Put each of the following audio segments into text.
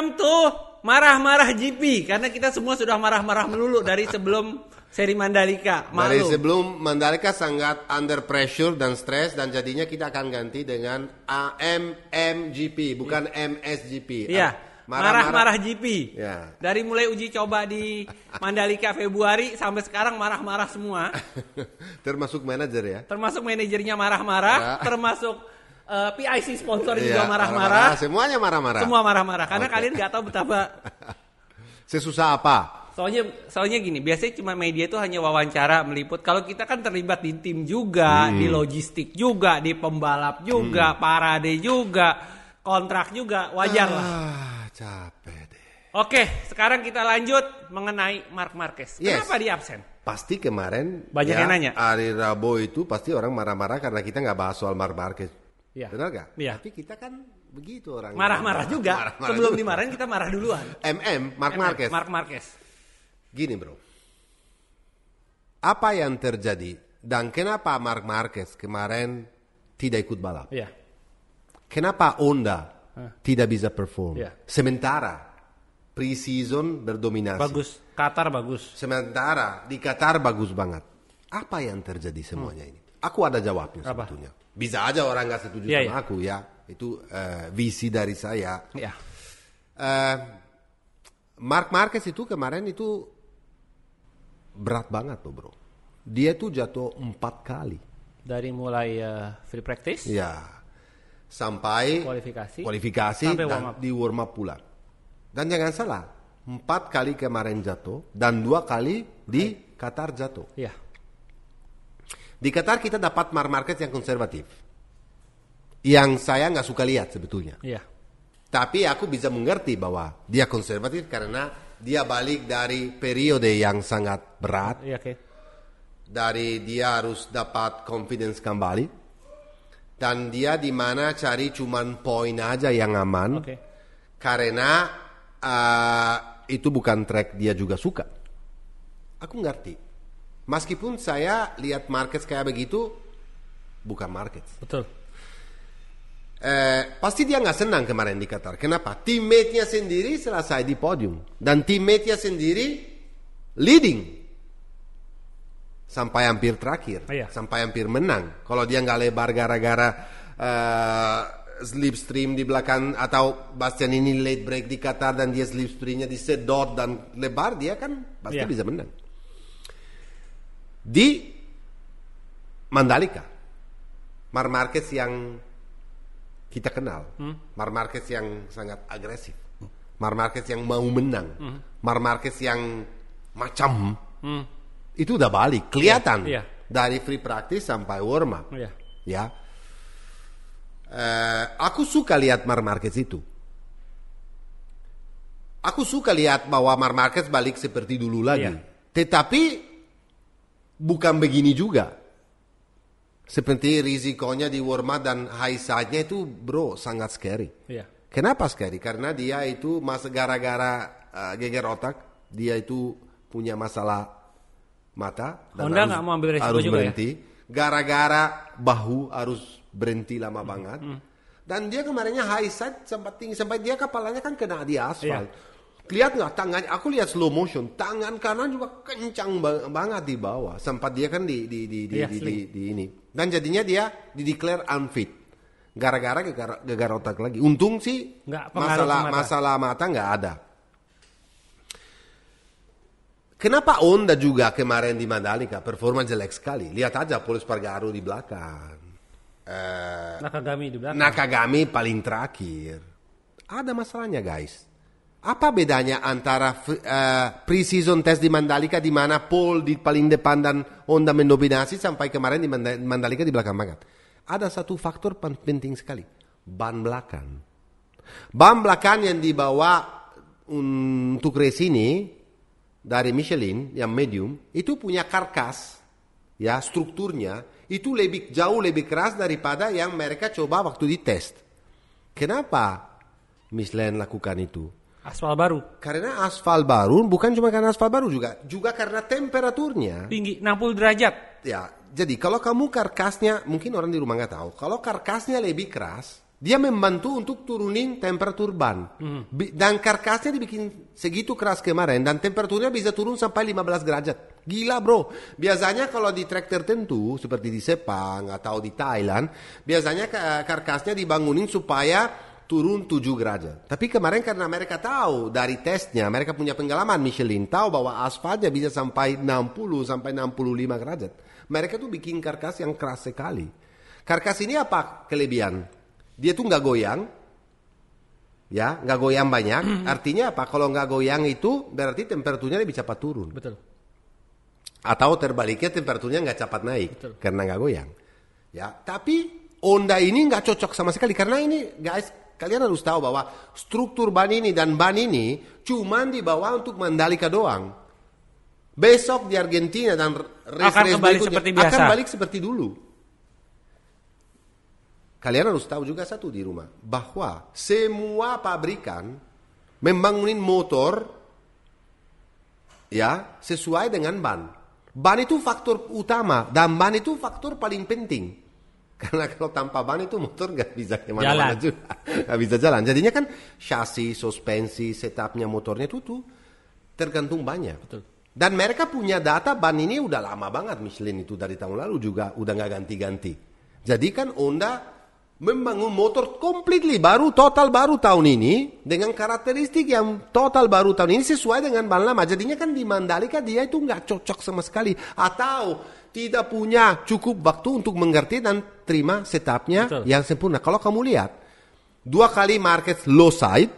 Islam tuh marah-marah GP karena kita semua sudah marah-marah melulu dari sebelum seri Mandalika. Malu. Dari sebelum Mandalika sangat under pressure dan stress dan jadinya kita akan ganti dengan AMMGP bukan MSGP. Iya. Marah-marah GP. Ya. Dari mulai uji coba di Mandalika Februari sampai sekarang marah-marah semua. termasuk manajer ya. Termasuk manajernya marah-marah, ya. termasuk uh, eh, PIC sponsor juga iya, marah-marah. Semuanya marah-marah. Semua marah-marah karena okay. kalian nggak tahu betapa sesusah apa. Soalnya soalnya gini, biasanya cuma media itu hanya wawancara meliput. Kalau kita kan terlibat di tim juga, hmm. di logistik juga, di pembalap juga, hmm. parade juga, kontrak juga, wajar lah. ah, capek deh. Oke, sekarang kita lanjut mengenai Mark Marquez. Yes. Kenapa dia absen? Pasti kemarin banyak ya, yang nanya. Hari Rabu itu pasti orang marah-marah karena kita nggak bahas soal Mark Marquez Ya. Benar gak? Ya. Tapi kita kan begitu orang. Marah-marah juga. Marah -marah Sebelum juga. dimarahin kita marah duluan. MM, Mark MM, Marquez. Mark Marquez. Gini bro. Apa yang terjadi dan kenapa Mark Marquez kemarin tidak ikut balap? Ya. Kenapa Honda huh? tidak bisa perform? Ya. Sementara pre-season berdominasi. Bagus. Qatar bagus. Sementara di Qatar bagus banget. Apa yang terjadi semuanya hmm. ini? Aku ada jawabnya Apa? sebetulnya bisa aja orang nggak setuju yeah, sama yeah. aku ya itu uh, visi dari saya yeah. Iya. uh, Mark Marquez itu kemarin itu berat banget loh bro dia tuh jatuh empat kali dari mulai uh, free practice ya sampai kualifikasi kualifikasi sampai dan warm di warm up pulang dan jangan salah empat kali kemarin jatuh dan dua kali di iya. Qatar jatuh ya di Qatar kita dapat mar market yang konservatif. Yang saya nggak suka lihat sebetulnya. Iya. Tapi aku bisa mengerti bahwa dia konservatif karena dia balik dari periode yang sangat berat. Iya, okay. Dari dia harus dapat confidence kembali. Dan dia di mana cari cuman poin aja yang aman. Okay. Karena uh, itu bukan track dia juga suka. Aku ngerti Meskipun saya lihat market kayak begitu, bukan market. Betul. Eh, pasti dia nggak senang kemarin di Qatar. Kenapa? teammate sendiri selesai di podium dan teammate sendiri leading sampai hampir terakhir, oh, iya. sampai hampir menang. Kalau dia nggak lebar gara-gara uh, slipstream di belakang atau Bastian ini late break di Qatar dan dia slipstreamnya disedot dan lebar, dia kan pasti yeah. bisa menang di Mandalika. Mar Marquez yang kita kenal. Hmm. Mar Marquez yang sangat agresif. Mar Marquez yang mau menang. Hmm. Mar Marquez yang macam. Hmm. Itu udah balik, kelihatan. Yeah, yeah. Dari free practice sampai warm up. Yeah. Ya. Uh, aku suka lihat Mar Marquez itu. Aku suka lihat bahwa Mar Marquez balik seperti dulu lagi. Yeah. Tetapi bukan begini juga. Seperti risikonya di warm dan high side-nya itu bro sangat scary. Yeah. Kenapa scary? Karena dia itu mas gara-gara uh, geger otak, dia itu punya masalah mata. Dan Honda nggak mau ambil resiko harus juga ya? berhenti. ya? Gara-gara bahu harus berhenti lama banget. Mm -hmm. Dan dia kemarinnya high side sempat tinggi, sampai dia kepalanya kan kena di aspal. Yeah. Lihat nggak tangannya Aku lihat slow motion. Tangan kanan juga kencang banget di bawah. Sempat dia kan di di di di, iya, di, di, di ini. Dan jadinya dia di declare unfit. Gara-gara gegar otak lagi. Untung sih nggak, masalah mata. masalah mata nggak ada. Kenapa onda juga kemarin di Mandalika performa jelek sekali? Lihat aja polis pargaru di belakang. Eh, Nakagami di belakang. Nakagami paling terakhir. Ada masalahnya guys apa bedanya antara uh, pre-season test di Mandalika di mana Paul di paling depan dan Honda mendominasi sampai kemarin di Mandalika di belakang banget. Ada satu faktor penting sekali, ban belakang. Ban belakang yang dibawa untuk race ini dari Michelin yang medium itu punya karkas ya strukturnya itu lebih jauh lebih keras daripada yang mereka coba waktu di test. Kenapa Michelin lakukan itu? Aspal baru. Karena aspal baru bukan cuma karena aspal baru juga, juga karena temperaturnya tinggi 60 derajat. Ya, jadi kalau kamu karkasnya mungkin orang di rumah nggak tahu, kalau karkasnya lebih keras, dia membantu untuk turunin temperatur ban. Hmm. Dan karkasnya dibikin segitu keras kemarin dan temperaturnya bisa turun sampai 15 derajat. Gila bro, biasanya kalau di trek tertentu seperti di Sepang atau di Thailand, biasanya karkasnya dibangunin supaya turun 7 derajat. Tapi kemarin karena mereka tahu dari tesnya, mereka punya pengalaman Michelin, tahu bahwa aspalnya bisa sampai 60 sampai 65 derajat. Mereka tuh bikin karkas yang keras sekali. Karkas ini apa kelebihan? Dia tuh nggak goyang, ya nggak goyang banyak. Artinya apa? Kalau nggak goyang itu berarti temperaturnya lebih cepat turun. Betul. Atau terbaliknya temperaturnya nggak cepat naik Betul. karena nggak goyang. Ya, tapi Honda ini nggak cocok sama sekali karena ini guys Kalian harus tahu bahwa struktur ban ini dan ban ini cuma dibawa untuk Mandalika doang. Besok di Argentina dan race akan race kembali seperti biasa. Akan balik seperti dulu. Kalian harus tahu juga satu di rumah bahwa semua pabrikan membangunin motor ya sesuai dengan ban. Ban itu faktor utama dan ban itu faktor paling penting. Karena kalau tanpa ban itu motor nggak bisa kemana-mana juga, nggak bisa jalan. Jadinya kan chassis, suspensi, setupnya motornya itu tuh tergantung banyak. Betul. Dan mereka punya data ban ini udah lama banget Michelin itu dari tahun lalu juga udah nggak ganti-ganti. Jadi kan Honda membangun motor completely baru, total baru tahun ini dengan karakteristik yang total baru tahun ini sesuai dengan ban lama. Jadinya kan di Mandalika dia itu nggak cocok sama sekali. Atau tidak punya cukup waktu untuk mengerti dan terima setupnya Betul. yang sempurna. Kalau kamu lihat, dua kali market low side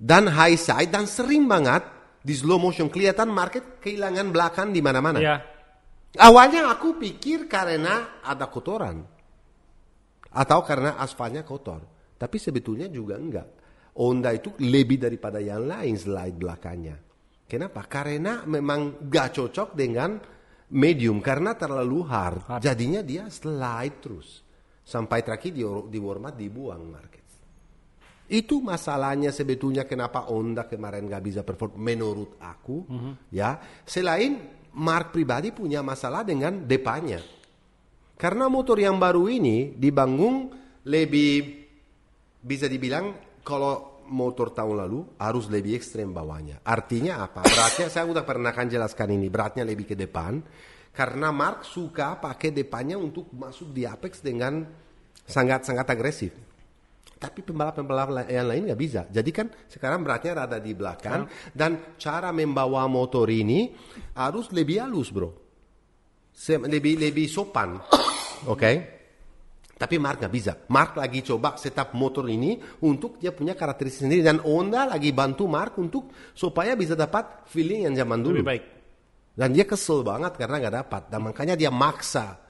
dan high side dan sering banget di slow motion kelihatan market kehilangan belakang di mana-mana. Ya. Awalnya aku pikir karena ada kotoran atau karena aspalnya kotor, tapi sebetulnya juga enggak. Honda itu lebih daripada yang lain slide belakangnya. Kenapa? Karena memang gak cocok dengan medium karena terlalu hard, hard. jadinya dia slide terus sampai terakhir di, di warmat dibuang market itu masalahnya sebetulnya kenapa Honda kemarin nggak bisa perform menurut aku mm -hmm. ya selain Mark pribadi punya masalah dengan depannya karena motor yang baru ini dibangun lebih bisa dibilang kalau motor tahun lalu harus lebih ekstrem bawahnya. Artinya apa? Beratnya saya sudah pernah kan jelaskan ini. Beratnya lebih ke depan. Karena Mark suka pakai depannya untuk masuk di apex dengan sangat-sangat agresif. Tapi pembalap-pembalap yang lain nggak bisa. Jadi kan sekarang beratnya rada di belakang hmm. dan cara membawa motor ini harus lebih halus, bro. Lebih lebih sopan, oke? Okay? Tapi Mark nggak bisa. Mark lagi coba setup motor ini untuk dia punya karakteristik sendiri dan Honda lagi bantu Mark untuk supaya bisa dapat feeling yang zaman dulu. Lebih baik. Dan dia kesel banget karena nggak dapat. Dan makanya dia maksa.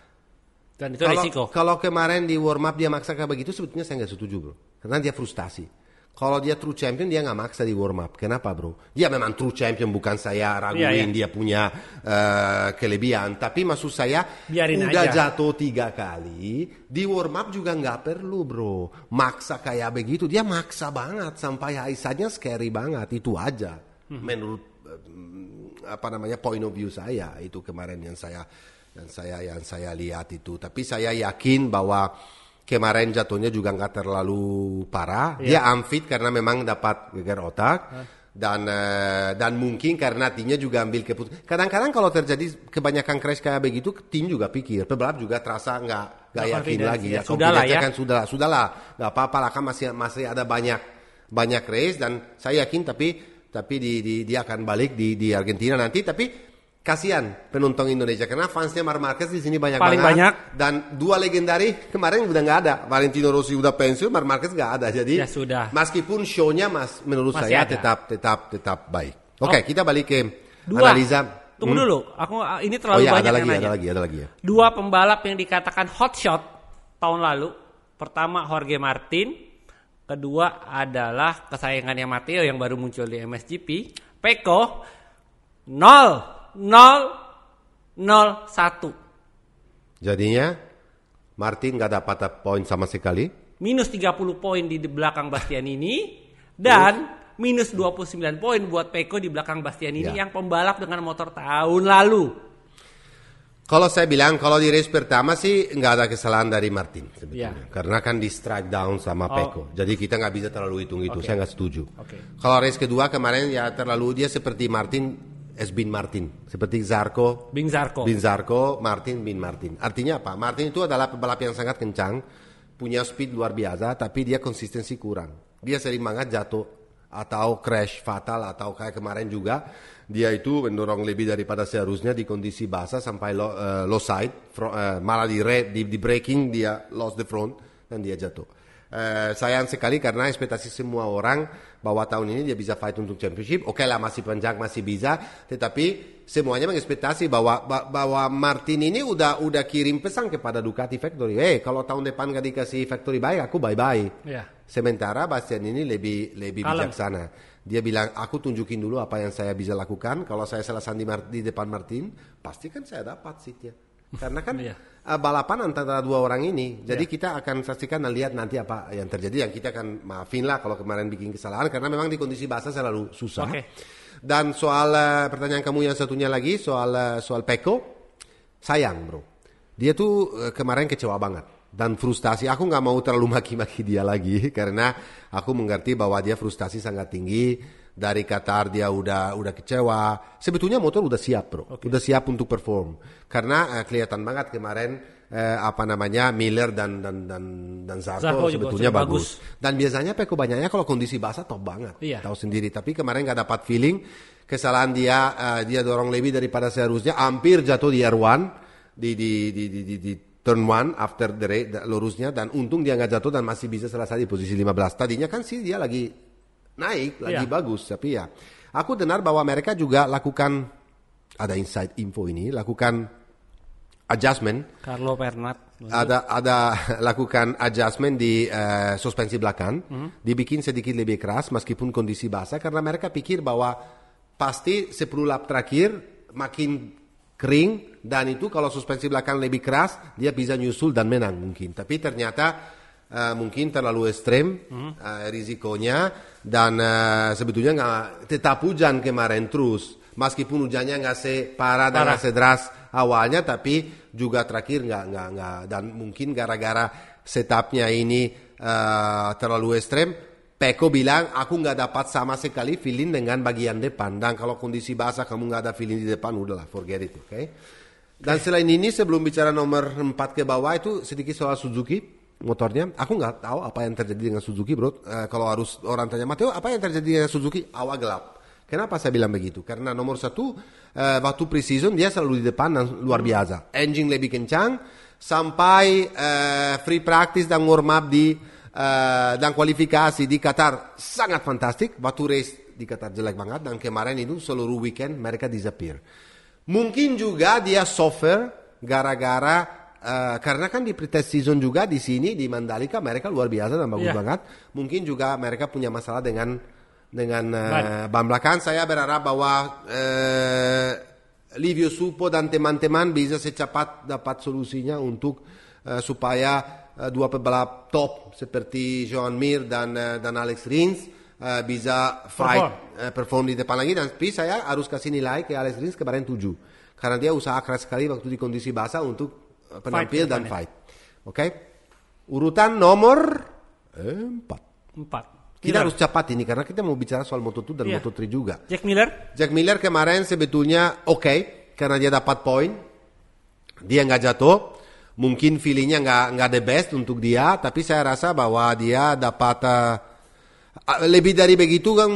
Dan itu kalau, risiko. Kalau kemarin di warm up dia maksa kayak begitu sebetulnya saya nggak setuju bro. Karena dia frustasi. Kalau dia true champion dia nggak maksa di warm up. Kenapa bro? Dia memang true champion bukan saya raguin yeah, yeah. dia punya uh, kelebihan. Tapi maksud saya Biarin udah aja. jatuh tiga kali di warm up juga nggak perlu bro. Maksa kayak begitu dia maksa banget sampai aisannya scary banget itu aja. Hmm. Menurut eh, apa namanya point of view saya itu kemarin yang saya yang saya yang saya lihat itu. Tapi saya yakin bahwa kemarin jatuhnya juga nggak terlalu parah. Yeah. Dia amfit karena memang dapat geger otak. Huh? Dan eh, dan mungkin karena timnya juga ambil keputusan. Kadang-kadang kalau terjadi kebanyakan crash kayak begitu, tim juga pikir, pebalap juga terasa nggak nggak yakin lagi ya. ya. Sudahlah ya. Kan sudahlah, sudahlah, Gak apa-apa lah kan masih masih ada banyak banyak race dan saya yakin tapi tapi di, di, dia akan balik di, di Argentina nanti. Tapi kasihan penonton Indonesia karena fansnya Mar Marquez di sini banyak Paling banget banyak. dan dua legendaris kemarin udah nggak ada Valentino Rossi udah pensiun Mar Marquez nggak ada jadi ya sudah meskipun shownya mas menurut Masih saya ada. tetap tetap tetap baik oke okay, oh. kita balik ke dua. analisa tunggu hmm? dulu aku ah, ini terlalu oh, iya, banyak ada lagi, ada lagi ada lagi ya dua pembalap yang dikatakan hot shot tahun lalu pertama Jorge Martin kedua adalah kesayangannya Matteo yang baru muncul di MSGP Peko nol 001. Jadinya Martin nggak dapat poin sama sekali. Minus 30 poin di belakang Bastian ini dan minus 29 poin buat Peko di belakang Bastian ini ya. yang pembalap dengan motor tahun lalu. Kalau saya bilang kalau di race pertama sih nggak ada kesalahan dari Martin ya. sebetulnya, yeah. karena kan di strike down sama oh. Peko, jadi kita nggak bisa terlalu hitung itu. Okay. Saya nggak setuju. Okay. Kalau race kedua kemarin ya terlalu dia seperti Martin S. Bin Martin, seperti Zarko. Bin Zarko. Bin Zarko, Martin, Bin Martin. Artinya apa? Martin itu adalah pembalap yang sangat kencang, punya speed luar biasa, tapi dia konsistensi kurang. Dia sering banget jatuh atau crash fatal atau kayak kemarin juga dia itu mendorong lebih daripada seharusnya di kondisi basah sampai low, uh, eh, low side from, uh, eh, malah di, red, di di breaking dia lost the front dan dia jatuh. Uh, sayang sekali karena ekspektasi semua orang bahwa tahun ini dia bisa fight untuk championship. Oke okay lah masih panjang masih bisa, tetapi semuanya mengekspektasi bahwa bahwa Martin ini udah udah kirim pesan kepada Ducati Factory. Eh hey, kalau tahun depan gak dikasih factory baik aku bye bye. Iya. Yeah. Sementara Bastian ini lebih lebih Alam. bijaksana. Dia bilang aku tunjukin dulu apa yang saya bisa lakukan. Kalau saya salah sandi di depan Martin, pasti kan saya dapat sih karena kan yeah. Iya. uh, balapan antara dua orang ini jadi yeah. kita akan saksikan dan lihat nanti apa yang terjadi yang kita akan maafin lah kalau kemarin bikin kesalahan karena memang di kondisi bahasa selalu susah okay. dan soal uh, pertanyaan kamu yang satunya lagi soal uh, soal Peko sayang bro dia tuh uh, kemarin kecewa banget dan frustasi aku nggak mau terlalu maki-maki dia lagi karena aku mengerti bahwa dia frustasi sangat tinggi dari Qatar dia udah udah kecewa. Sebetulnya motor udah siap bro, okay. udah siap untuk perform. Karena uh, kelihatan banget kemarin uh, apa namanya Miller dan dan dan dan Zato sebetulnya bagus. bagus. Dan biasanya Peko banyaknya kalau kondisi basah top banget, iya. tahu sendiri. Tapi kemarin nggak dapat feeling, kesalahan dia uh, dia dorong lebih daripada seharusnya, hampir jatuh di R1 di di di di, di, di turn one after the, the lurusnya dan untung dia nggak jatuh dan masih bisa selesai di posisi 15. Tadinya kan sih dia lagi naik lagi yeah. bagus tapi ya aku dengar bahwa mereka juga lakukan ada inside info ini lakukan adjustment Carlo Pernat ada ada lakukan adjustment di uh, suspensi belakang mm -hmm. dibikin sedikit lebih keras meskipun kondisi basah karena mereka pikir bahwa pasti 10 lap terakhir makin kering dan itu kalau suspensi belakang lebih keras dia bisa nyusul dan menang mungkin tapi ternyata Eh, mungkin terlalu ekstrem hmm. uh, risikonya dan uh, sebetulnya nggak tetap hujan kemarin terus meskipun hujannya nggak separah dan nggak sedras awalnya tapi juga terakhir nggak nggak nggak dan mungkin gara-gara setupnya ini uh, terlalu ekstrem Peko bilang aku nggak dapat sama sekali feeling dengan bagian depan dan kalau kondisi basah kamu nggak ada feeling di depan udahlah forget it oke okay? dan selain ini sebelum bicara nomor 4 ke bawah itu sedikit soal Suzuki motornya. Aku nggak tahu apa yang terjadi dengan Suzuki, bro. Uh, kalau harus orang tanya Mateo, apa yang terjadi dengan Suzuki? Awal gelap. Kenapa saya bilang begitu? Karena nomor satu uh, waktu pre-season dia selalu di depan dan luar hmm. biasa. Engine lebih kencang sampai uh, free practice dan warm up di uh, dan kualifikasi di Qatar sangat fantastik. Waktu race di Qatar jelek banget dan kemarin itu seluruh weekend mereka disappear. Mungkin juga dia suffer gara-gara Eh, karena kan di pretest season juga di sini di Mandalika mereka luar biasa dan bagus yeah. banget. Mungkin juga mereka punya masalah dengan dengan uh, ban belakang. Saya berharap bahwa uh, Livio Supo dan teman-teman bisa secepat dapat solusinya untuk uh, supaya uh, dua pebalap top seperti Joan Mir dan uh, dan Alex Rins uh, bisa fight perform. Uh, perform di depan lagi dan tapi saya harus kasih nilai ke Alex Rins kemarin tujuh karena dia usaha keras sekali waktu di kondisi basah untuk penampil fight dan ya. fight. Oke. Okay? Urutan nomor empat. Empat. Kita Miller. harus cepat ini karena kita mau bicara soal Moto2 dan yeah. Moto3 juga. Jack Miller? Jack Miller kemarin sebetulnya oke okay, karena dia dapat poin. Dia nggak jatuh. Mungkin feelingnya nggak nggak the best untuk dia, tapi saya rasa bahwa dia dapat uh, lebih dari begitu kan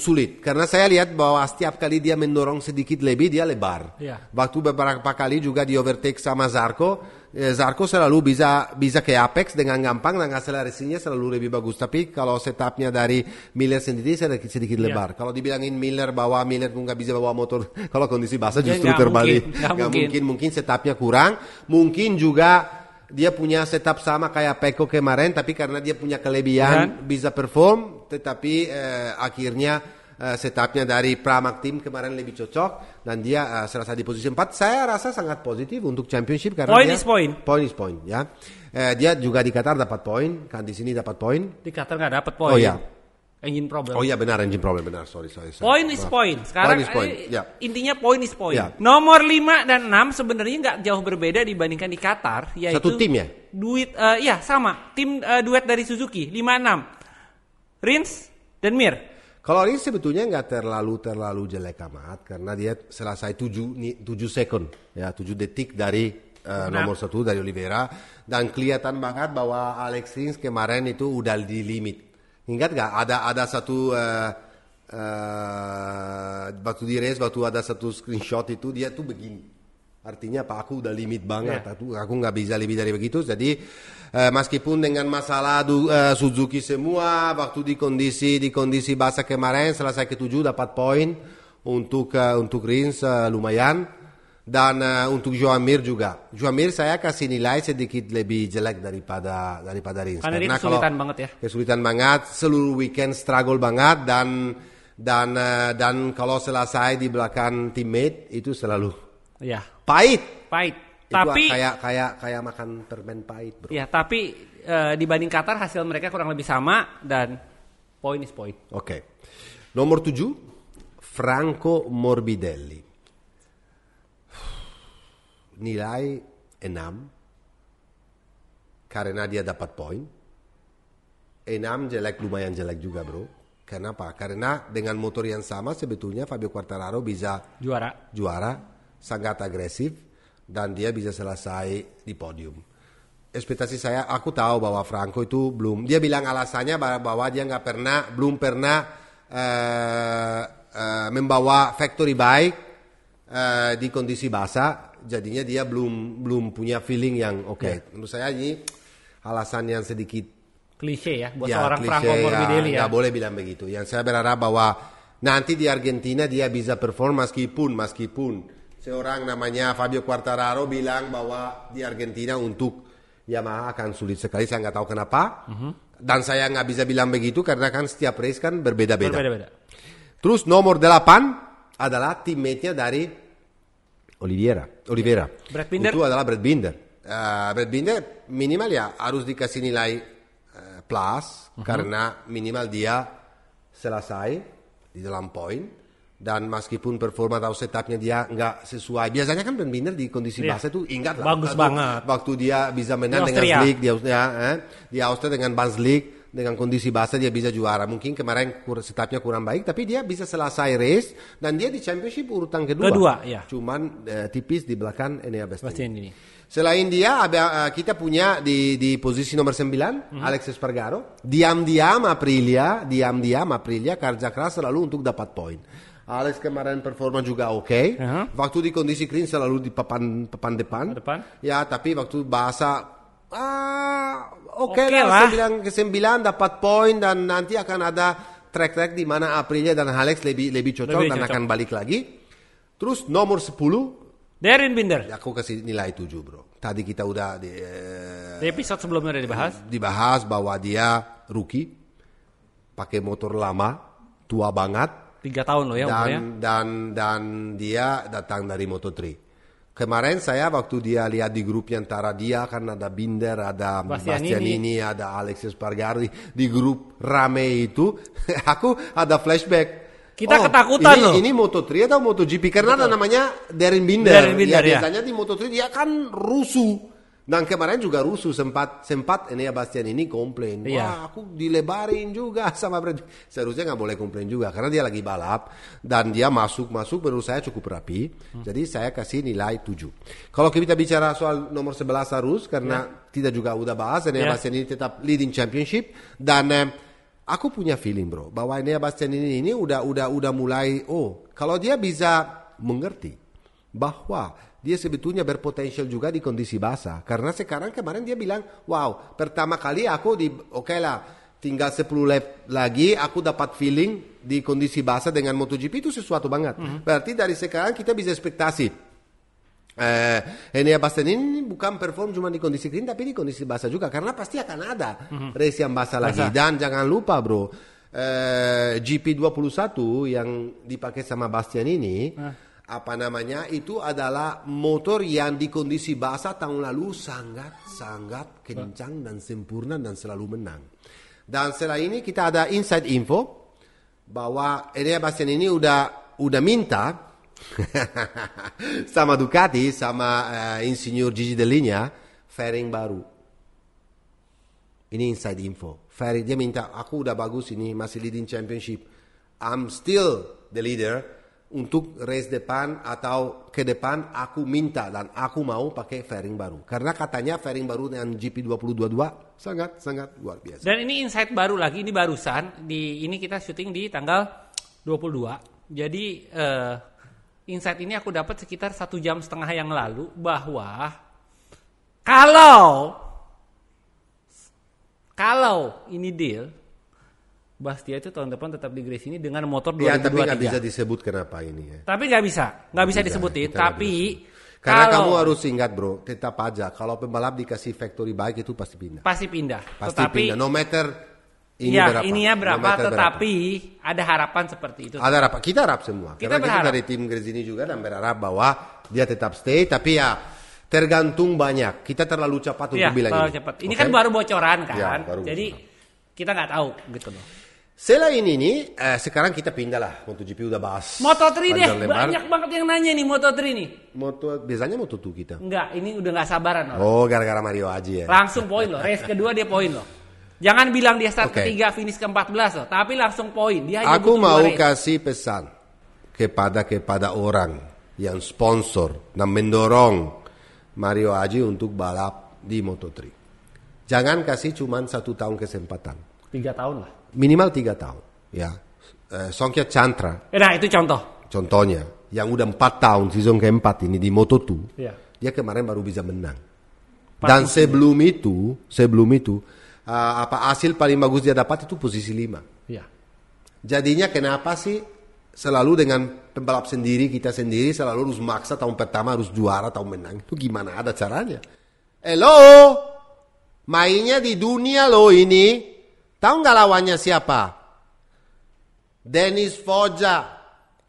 sulit karena saya lihat bahwa setiap kali dia mendorong sedikit lebih dia lebar. Yeah. Waktu beberapa kali juga di overtake sama Zarko, eh, Zarko selalu bisa bisa ke apex dengan gampang dan akselerasinya selalu lebih bagus. Tapi kalau setupnya dari Miller sendiri sedikit, sedikit yeah. lebar. Kalau dibilangin Miller bawa Miller nggak bisa bawa motor kalau kondisi basah iya, justru yeah, terbalik. mungkin. mungkin. mungkin mungkin setupnya kurang, mungkin juga dia punya setup sama kayak Peko kemarin tapi karena dia punya kelebihan -huh. Ya. bisa perform tetapi uh, akhirnya uh, setupnya dari Pramak tim kemarin lebih cocok dan dia uh, eh, serasa di posisi 4 saya rasa sangat positif untuk championship karena point dia, is point point is point ya uh, dia juga di Qatar dapat point kan di sini dapat point. di Qatar nggak dapat point. oh ya Engine problem. Oh iya benar engine problem benar sorry sorry. sorry. Point is point. Sekarang point is point. yeah. Ya. intinya point is point. Yeah. Nomor 5 dan 6 sebenarnya nggak jauh berbeda dibandingkan di Qatar yaitu Satu tim ya? Duit uh, ya sama, tim uh, duet dari Suzuki 5 6. Rins dan Mir. Kalau Rins sebetulnya nggak terlalu terlalu jelek amat karena dia selesai 7 7 second ya 7 detik dari Uh, nomor satu dari Oliveira dan kelihatan banget bahwa Alex Rins kemarin itu udah di limit ingat gak ada ada satu uh, uh, batu di race waktu ada satu screenshot itu dia tuh begini artinya apa aku udah limit banget yeah. aku nggak bisa lebih dari begitu jadi uh, meskipun dengan masalah du, uh, Suzuki semua waktu di kondisi di kondisi basah kemarin selesai ketujuh dapat poin untuk uh, untuk Rins uh, lumayan dan uh, eh, untuk Joamir Mir juga. Joamir Mir saya kasih nilai sedikit lebih jelek daripada daripada Rins. Karena nah, kesulitan kalau, banget ya. Kesulitan banget, seluruh weekend struggle banget dan dan uh, dan kalau selesai di belakang teammate itu selalu ya pahit. Pahit. Itu ah, tapi kayak kayak kayak makan permen pahit, Bro. Ya, tapi uh, dibanding Qatar hasil mereka kurang lebih sama dan poin is poin. Oke. Okay. Nomor 7 Franco Morbidelli. Nilai 6 karena dia dapat poin. 6 jelek lumayan jelek juga bro. Kenapa? Karena dengan motor yang sama sebetulnya Fabio Quartararo bisa juara, juara, sangat agresif dan dia bisa selesai di podium. Ekspektasi saya, aku tahu bahwa Franco itu belum. Dia bilang alasannya bahwa dia nggak pernah, belum pernah uh, uh, membawa factory bike uh, di kondisi basah jadinya dia belum belum punya feeling yang oke. Okay. Ya. Yeah. Menurut saya ini alasan yang sedikit klise ya buat ya, seorang klise, Franco Morbidelli ya. ya. Nggak boleh bilang begitu. Yang saya berharap bahwa nanti di Argentina dia bisa perform meskipun meskipun seorang namanya Fabio Quartararo bilang bahwa di Argentina untuk Yamaha akan sulit sekali. Saya nggak tahu kenapa. Mm-hmm. Dan saya nggak bisa bilang begitu karena kan setiap race kan berbeda-beda. berbeda-beda. Terus nomor delapan adalah teammate-nya dari Oliviera. Oliviera. Eh, Brad Binder. Kontua adalah Brad Binder. Uh, Brad Binder ya, harus dikasih nilai uh, Plus uh mhm. -huh. karena minimal dia selesai di dalam poin dan meskipun performa atau setupnya dia nggak sesuai biasanya kan Brad Binder di kondisi yeah. bahasa itu ingat bagus banget waktu dia bisa menang dengan Slick dia Austria eh, di dengan Bans League dengan kondisi bahasa dia bisa juara. Mungkin kemarin setapnya kurang baik, tapi dia bisa selesai race dan dia di championship urutan kedua. Kedua, ya. Cuman uh, tipis di belakang Enea Bastianini. ini. Selain dia, abia, eh, kita punya di, di posisi nomor 9, mm-hmm. Alex Spargaro. Diam-diam Aprilia, diam-diam Aprilia, kerja keras selalu untuk dapat poin. Alex kemarin performa juga oke. Okay. Uh-huh. Waktu di kondisi green selalu di papan, papan depan. depan. Ya, tapi waktu bahasa ah, okay, okay lah, lah. 9, poin dan nanti akan ada track-track di mana Aprilia dan Alex lebih lebih cocok lebih dan akan balik lagi. Terus nomor 10 Darren Binder. Ya, aku kasih nilai 7 bro. Tadi kita udah di, uh, di episode sebelumnya udah dibahas. Dibahas bahwa dia rookie, pakai motor lama, tua banget. Tiga tahun loh ya dan, umurnya. Dan dan dia datang dari Moto3 Kemarin saya waktu dia lihat di grup yang antara dia kan ada Binder, ada Bastianini, Bastianini ada Alexis Espargaro di, grup rame itu, aku ada flashback. Kita oh, ketakutan ini, loh. Ini Moto3 atau MotoGP karena ada namanya Darren Binder. Darren Binder ya, ya. Biasanya di Moto3 dia kan rusuh dan kemarin juga rusuh sempat sempat Enea ya, Bastian ini komplain, iya. wah yeah. aku dilebarin juga sama Brad. Seharusnya nggak boleh komplain juga karena dia lagi balap dan dia masuk masuk menurut saya cukup rapi. Hmm. Jadi saya kasih nilai 7. Kalau kita bicara soal nomor 11 harus karena yeah. tidak juga udah bahas Enea yeah. Bastian ini tetap leading championship dan eh, aku punya feeling bro bahwa Enea Bastian ini ini udah udah udah mulai oh kalau dia bisa mengerti bahwa dia sebetulnya berpotensial juga di kondisi basah. Karena sekarang kemarin dia bilang, wow, pertama kali aku di, oke okay lah, tinggal 10 lap lagi, aku dapat feeling di kondisi basah dengan MotoGP itu sesuatu banget. Mm -hmm. Berarti dari sekarang kita bisa ekspektasi. Eh, Enea ini bukan perform cuma di kondisi kering, tapi di kondisi basah juga karena pasti akan ada mm -hmm. race yang basah lagi dan jangan lupa bro eh, GP21 yang dipakai sama ini, eh apa namanya itu adalah motor yang di kondisi basah tahun lalu sangat sangat kencang dan sempurna dan selalu menang. Dan selain ini kita ada inside info bahwa Enea Bastian ini udah udah minta sama Ducati sama uh, insinyur Gigi Delinya fairing baru. Ini inside info. Fairing dia minta aku udah bagus ini masih leading championship. I'm still the leader untuk race depan atau ke depan aku minta dan aku mau pakai fairing baru karena katanya fairing baru dengan GP2022 sangat sangat luar biasa. Dan ini insight baru lagi ini barusan di ini kita syuting di tanggal 22. Jadi uh, insight ini aku dapat sekitar satu jam setengah yang lalu bahwa kalau kalau ini deal Bastia itu tahun depan tetap di Grace ini dengan motor dua Ya, tapi nggak bisa disebut kenapa ini ya. Tapi nggak bisa, nggak bisa, bisa disebutin. Tapi bisa. karena kalau, kamu harus ingat bro, tetap aja kalau pembalap dikasih factory bike itu pasti pindah. Pasti pindah. Pasti Tetapi, pindah. No matter ini ya, berapa? Ininya berapa? No tetapi berapa. ada harapan seperti itu. Ada harapan. Kita harap semua. Kita Karena berharap. kita dari tim ini juga dan berharap bahwa dia tetap stay. Tapi ya tergantung banyak. Kita terlalu cepat untuk ya, bilang ini. Cepat. Ini okay? kan baru bocoran ya, kan. Ya, baru Jadi bocoran. kita nggak tahu gitu loh. Selain ini, eh, sekarang kita pindah pindahlah MotoGP udah bahas. Moto3 deh, lebar. banyak banget yang nanya nih Moto3 nih. Moto biasanya Moto2 kita. Enggak, ini udah nggak sabaran orang. Oh, gara-gara Mario aja ya. Langsung poin loh, race kedua dia poin loh. Jangan bilang dia start okay. ketiga, finish ke-14 loh, tapi langsung poin. Dia Aku mau kasih pesan kepada kepada orang yang sponsor dan mendorong Mario Aji untuk balap di Moto3. Jangan kasih cuma satu tahun kesempatan. Tiga tahun lah minimal tiga tahun ya eh, Songkia Chantra nah itu contoh contohnya yang udah empat tahun season keempat ini di Moto2 ya. dia kemarin baru bisa menang dan sebelum itu sebelum itu uh, apa hasil paling bagus dia dapat itu posisi lima ya. jadinya kenapa sih selalu dengan pembalap sendiri kita sendiri selalu harus maksa tahun pertama harus juara tahun menang itu gimana ada caranya hello mainnya di dunia lo ini Tahu nggak lawannya siapa? Denis Foggia.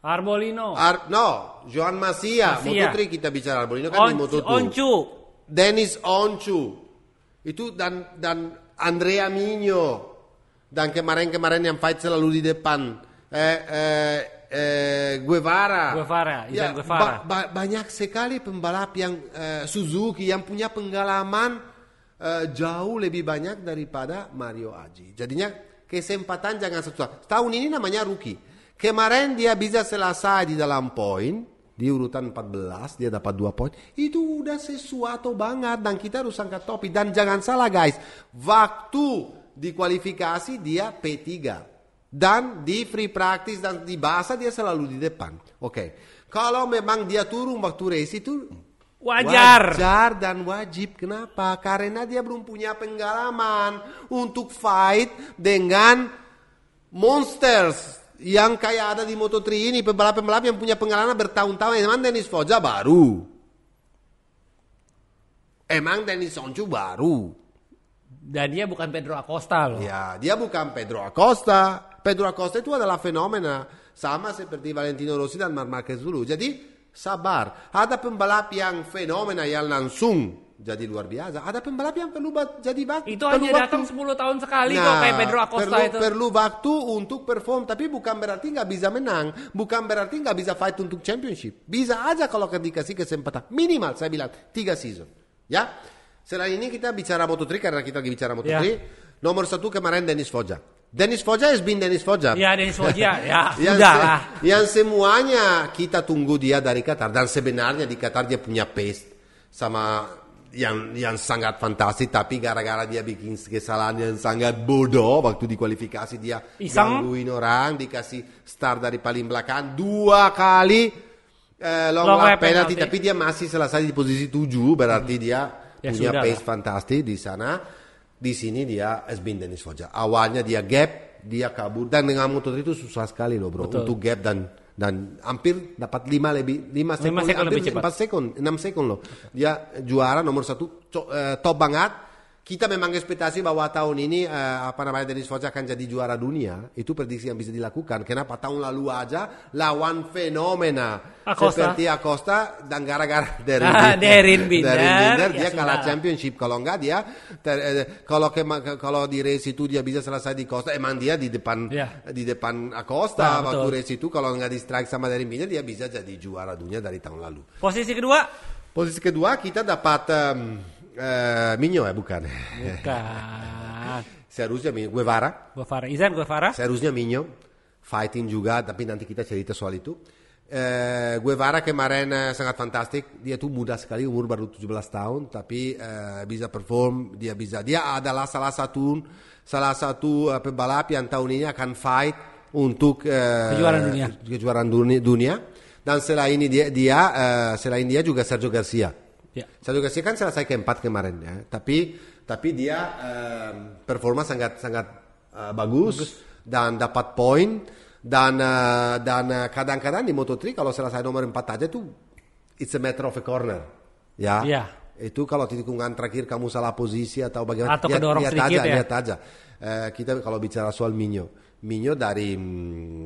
Arbolino. Ar no, Joan Masia. Masia. Mototri kita bicara Arbolino kan On di moto Oncu. Denis Oncu. Itu dan dan Andrea Migno. Dan kemarin-kemarin yang fight selalu di depan. Eh, eh, eh, Guevara. Guevara, ya, Guevara. Ba ba banyak sekali pembalap yang eh, Suzuki yang punya pengalaman Eh, jauh lebih banyak daripada Mario Aji. Jadinya kesempatan jangan susah. Tahun ini namanya rookie. Kemarin dia bisa selesai di dalam poin di urutan 14 dia dapat dua poin itu udah sesuatu banget dan kita harus angkat topi dan jangan salah guys waktu di kualifikasi dia P3 dan di free practice dan di bahasa dia selalu di depan oke okay. kalau memang dia turun waktu race itu Wajar. Wajar dan wajib. Kenapa? Karena dia belum punya pengalaman untuk fight dengan monsters yang kayak ada di Moto3 ini pembalap-pembalap yang punya pengalaman bertahun-tahun. Emang Dennis Foja baru. Emang Dennis Onju baru. Dan dia bukan Pedro Acosta loh. Ya, dia bukan Pedro Acosta. Pedro Acosta itu adalah fenomena sama seperti Valentino Rossi dan Mark Marquez dulu. Jadi sabar. Ada pembalap yang fenomena yang langsung jadi luar biasa. Ada pembalap yang perlu jadi waktu. Itu perlu hanya waktu. datang 10 tahun sekali nah, kok kayak Pedro Acosta perlu, itu. Perlu waktu untuk perform. Tapi bukan berarti nggak bisa menang. Bukan berarti nggak bisa fight untuk championship. Bisa aja kalau dikasih kesempatan. Minimal saya bilang tiga season. Ya. Selain ini kita bicara Moto3 karena kita lagi bicara Moto3. Ya. Nomor satu kemarin Dennis Foggia. Dennis Foggia has been Dennis Foggia. Ya Dennis Foggia, ya sudah lah. Yang semuanya kita tunggu dia dari Qatar. Dan sebenarnya di Qatar dia punya pace sama yang yang sangat fantastis tapi gara-gara dia bikin kesalahan yang sangat bodoh waktu di kualifikasi dia Isang. gangguin orang dikasih start dari paling belakang dua kali eh, long, long penalti, penalty. tapi dia masih selesai di posisi tujuh berarti hmm. dia ya, punya sudah. pace fantastis di sana di sini dia has been Dennis Awalnya dia gap, dia kabur dan dengan motor itu susah sekali loh bro Betul. untuk gap dan dan hampir dapat lima lebih lima sekon, lima sekon lebih cepat. 4 sekon, 6 sekon loh. Dia juara nomor 1 uh, eh, top banget kita memang ekspektasi bahwa tahun ini eh, apa namanya Denis Foja akan jadi juara dunia itu prediksi yang bisa dilakukan kenapa tahun lalu aja lawan fenomena Acosta. seperti Acosta dan gara-gara Derin ah, Derin Binder, Darren Binder ya, dia sudah. championship kalau enggak dia ter, eh, kalau ke, kalau di race itu dia bisa selesai di Costa emang dia di depan yeah. di depan Acosta nah, waktu betul. race itu kalau enggak di strike sama Derin Binder dia bisa jadi juara dunia dari tahun lalu posisi kedua posisi kedua kita dapat um, Uh, eh, Minyo ya eh, bukan. Bukan. Seharusnya Minyo. Guevara. Guevara. Izan Guevara. Seharusnya Minyo. Fighting juga, tapi nanti kita cerita soal itu. Uh, Guevara kemarin sangat fantastik. Dia tuh muda sekali, umur baru 17 tahun, tapi uh, bisa perform, dia bisa. Dia adalah salah satu salah satu uh, pembalap yang tahun ini akan fight untuk uh, kejuaraan dunia. Kejuaraan dunia. Dan selain dia, dia uh, selain dia juga Sergio Garcia Ya. Satu kasih kan selesai keempat kemarin ya, tapi tapi dia uh, performa sangat sangat uh, bagus, bagus dan dapat poin dan uh, dan eh, kadang-kadang di Moto3 kalau selesai nomor empat aja tuh it's a matter of a corner ya. ya. Itu kalau tikungan terakhir kamu salah posisi atau bagaimana atau lihat, lihat sedikit aja, ya. Lihat aja. Uh, kita kalau bicara soal Minyo, Minyo dari mm,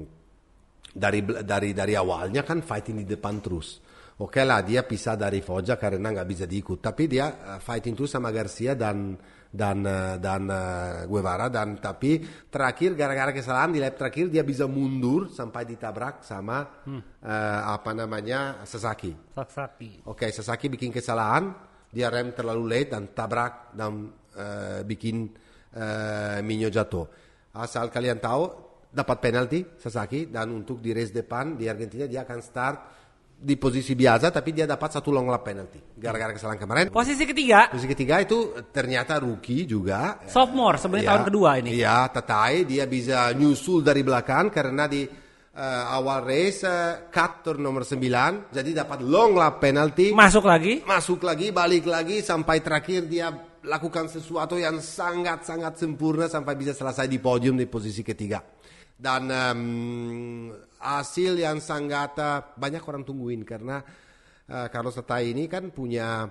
dari dari dari awalnya kan fighting di depan terus Oke lah dia pisadari foja bisa diikut. tapi dia eh, fighting tu sama Garcia dan dan eh, dan uh, Guevara dan tapi terakhir gara-gara kesalahan di lap terakhir dia bisa mundur sampai ditabrak sama hmm. uh, apa namanya Sasaki. Sasaki. Oke, okay, Sasaki bikin kesalahan, dia rem terlalu late dan tabrak dan uh, bikin uh, Minyo jatuh. Asal kalian tahu dapat penalti Sasaki dan untuk di race depan di Argentina dia akan start di posisi biasa tapi dia dapat satu long lap penalty gara-gara kesalahan kemarin. Posisi ketiga. Posisi ketiga itu eh, ternyata rookie juga. Sophomore sebenarnya iya. tahun kedua ini. Iya, Tatai dia bisa nyusul dari belakang karena di uh, awal race uh, eh, cutter nomor 9 jadi dapat long lap penalty. Masuk lagi. Masuk lagi, balik lagi sampai terakhir dia lakukan sesuatu yang sangat-sangat sempurna sampai bisa selesai di podium di posisi ketiga. Dan um, hasil yang sangat eh, banyak orang tungguin karena uh, Carlos Tata ini kan punya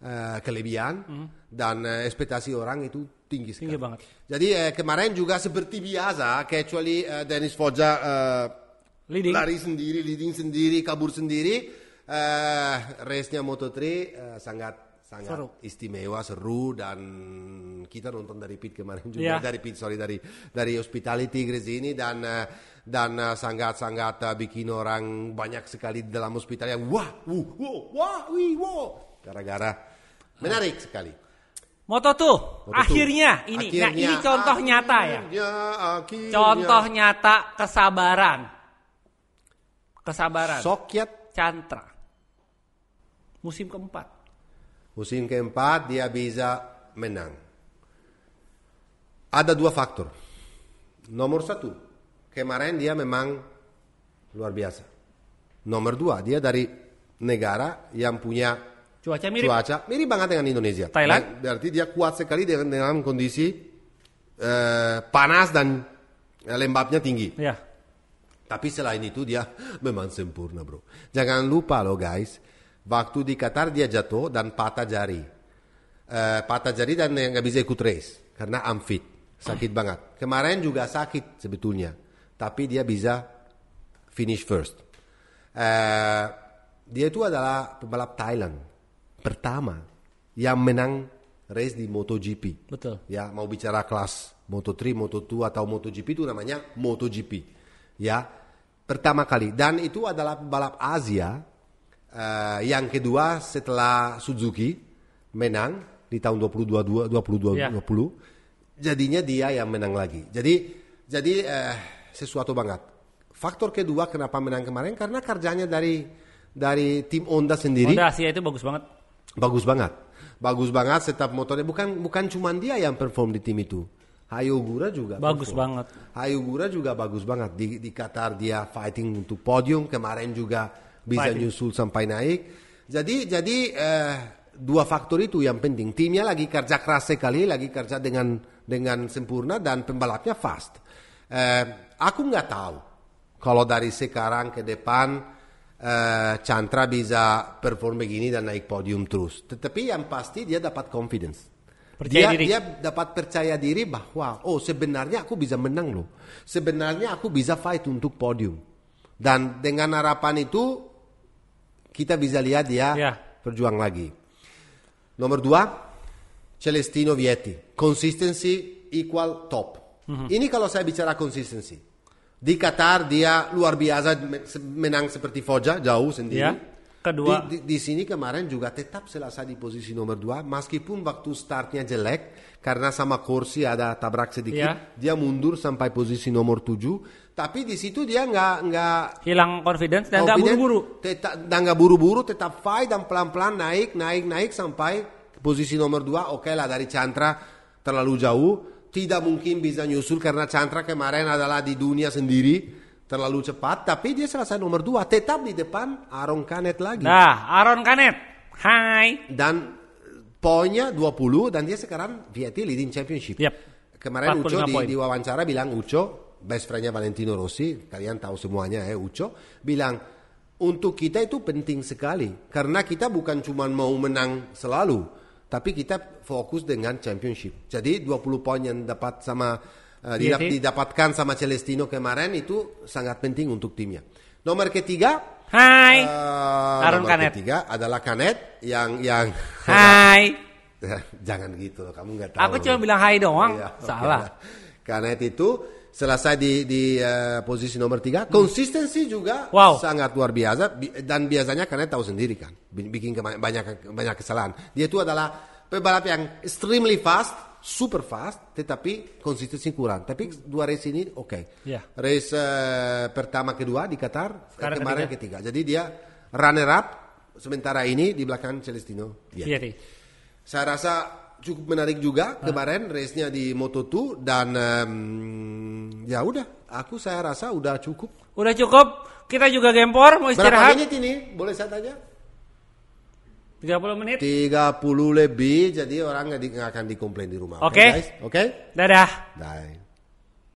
uh, kelebihan mm. dan uh, ekspektasi orang itu tinggi sekali. Tinggi banget. Jadi uh, kemarin juga seperti biasa, kecuali uh, Dennis Foggia uh, leading. lari sendiri, leading sendiri, kabur sendiri, uh, race-nya Moto3 uh, sangat sangat seru. istimewa, seru dan kita nonton dari Pit kemarin juga yeah. dari Pit sorry dari dari hospitality Gresini dan eh, dan eh, sangat-sangat eh, bikin orang banyak sekali dalam hospital yang wah, wuh, wuh, wah, wih, wah, gara-gara menarik sekali. Moto tuh akhirnya ini, akhirnya, nah ini contoh nyata ya, akhirnya. contoh nyata kesabaran, kesabaran. Sokyat Cantra, musim keempat musim keempat dia bisa menang. Ada dua faktor. Nomor satu, kemarin dia memang luar biasa. Nomor dua, dia dari negara yang punya cuaca mirip, cuaca mirip banget dengan Indonesia. Thailand. Berarti dia kuat sekali dengan kondisi eh, panas dan eh, lembabnya tinggi. Ya. Tapi selain itu dia memang sempurna bro. Jangan lupa loh guys, Waktu di Qatar dia jatuh dan patah jari. Uh, patah jari dan nggak bisa ikut race karena amfit. Sakit banget. Kemarin juga sakit sebetulnya. Tapi dia bisa finish first. Uh, dia itu adalah pembalap Thailand pertama yang menang race di MotoGP. Betul. Ya, mau bicara kelas Moto3, Moto2 atau MotoGP itu namanya MotoGP. Ya, pertama kali dan itu adalah pembalap Asia Uh, yang kedua setelah Suzuki menang di tahun 2022 2020 yeah. jadinya dia yang menang lagi. Jadi jadi uh, sesuatu banget. Faktor kedua kenapa menang kemarin karena kerjanya dari dari tim Honda sendiri. Honda Asia itu bagus banget. Bagus banget. Bagus banget setup motornya bukan bukan cuma dia yang perform di tim itu. Hayogura juga bagus perform. banget. Hayogura juga bagus banget di di Qatar dia fighting untuk podium kemarin juga bisa Fighting. nyusul sampai naik. Jadi jadi eh, dua faktor itu yang penting. Timnya lagi kerja keras sekali, lagi kerja dengan dengan sempurna dan pembalapnya fast. Eh, aku nggak tahu kalau dari sekarang ke depan eh, Chandra bisa perform begini dan naik podium terus. Tetapi yang pasti dia dapat confidence. dia, dia dapat percaya diri bahwa oh sebenarnya aku bisa menang loh. Sebenarnya aku bisa fight untuk podium. Dan dengan harapan itu kita bisa lihat dia ya. yeah. berjuang lagi. Nomor dua, Celestino Vietti. Consistency equal top. Mm-hmm. Ini kalau saya bicara consistency. Di Qatar dia luar biasa menang seperti Foggia, jauh sendiri. Yeah. Kedua di, di, di sini kemarin juga tetap Selasa di posisi nomor dua meskipun waktu startnya jelek karena sama kursi ada tabrak sedikit yeah. dia mundur sampai posisi nomor tujuh tapi di situ dia nggak nggak hilang confidence dan nggak buru-buru tetap dan nggak buru-buru tetap fight dan pelan-pelan naik naik naik sampai posisi nomor dua oke okay lah dari Chandra terlalu jauh tidak mungkin bisa nyusul karena Chandra kemarin adalah di dunia sendiri terlalu cepat tapi dia selesai nomor dua tetap di depan Aaron Kanet lagi nah Aaron Kanet hai dan eh, poinnya 20 dan dia sekarang VAT leading championship yep. kemarin Uco di, di wawancara bilang Uco best friendnya Valentino Rossi kalian tahu semuanya ya eh, Uco bilang untuk kita itu penting sekali karena kita bukan cuma mau menang selalu tapi kita fokus dengan championship jadi 20 poin yang dapat sama Eh, iya didap didapatkan sama Celestino kemarin itu sangat penting untuk timnya. Nomor ketiga, Hai. Uh, Arun nomor Kanet. ketiga adalah Kanet yang yang Hai. Jangan gitu kamu nggak tahu. Aku cuma bilang hai doang. Iya, Salah. Okay. Kanet itu selesai di di uh, posisi nomor tiga. Hmm. Konsistensi juga wow. sangat luar biasa dan biasanya Kanet tahu sendiri kan, bikin banyak banyak kesalahan. Dia itu adalah pebalap yang extremely fast super fast, tetapi konsistensi kurang. Tapi dua race ini oke. Okay. Iya. Yeah. Race uh, pertama kedua di Qatar, Sekarang kemarin ketiga. ketiga. Jadi dia runner up sementara ini di belakang Celestino Vieri. Saya rasa cukup menarik juga ah. kemarin race-nya di Moto2 dan um, ya udah, aku saya rasa udah cukup. Udah cukup. Kita juga gempor mau istirahat. Berapa menit ini? Boleh saya tanya? 30 menit? 30 lebih, jadi orang nggak akan dikomplain di rumah. Oke. Okay. Oke. Okay, Okay? Dadah. Bye.